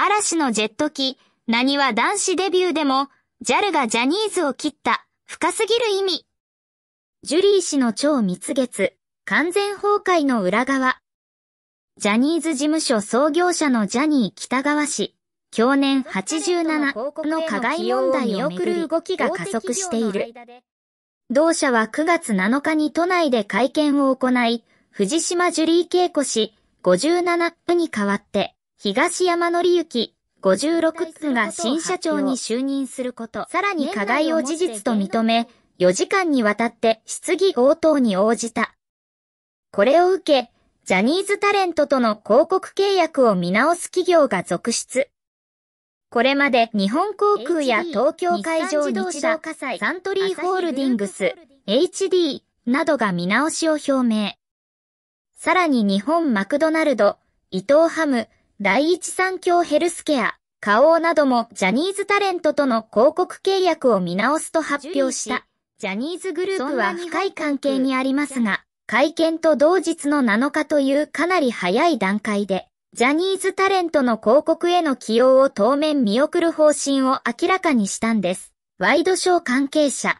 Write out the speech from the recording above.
嵐のジェット機、何は男子デビューでも、JAL がジャニーズを切った深すぎる意味。ジュリー氏の超蜜月、完全崩壊の裏側。ジャニーズ事務所創業者のジャニー北川氏、去年87の加害問題を送る動きが加速している。同社は9月7日に都内で会見を行い、藤島ジュリー恵子氏57に代わって、東山紀之、56区が新社長に就任すること、さらに課題を事実と認め、4時間にわたって質疑応答に応じた。これを受け、ジャニーズタレントとの広告契約を見直す企業が続出。これまで日本航空や東京海上日動火災、サントリーホールディングス、HD などが見直しを表明。さらに日本マクドナルド、伊藤ハム、第一三共ヘルスケア、花王などもジャニーズタレントとの広告契約を見直すと発表した。ジャニーズグループは深い関係にありますが、会見と同日の7日というかなり早い段階で、ジャニーズタレントの広告への起用を当面見送る方針を明らかにしたんです。ワイドショー関係者、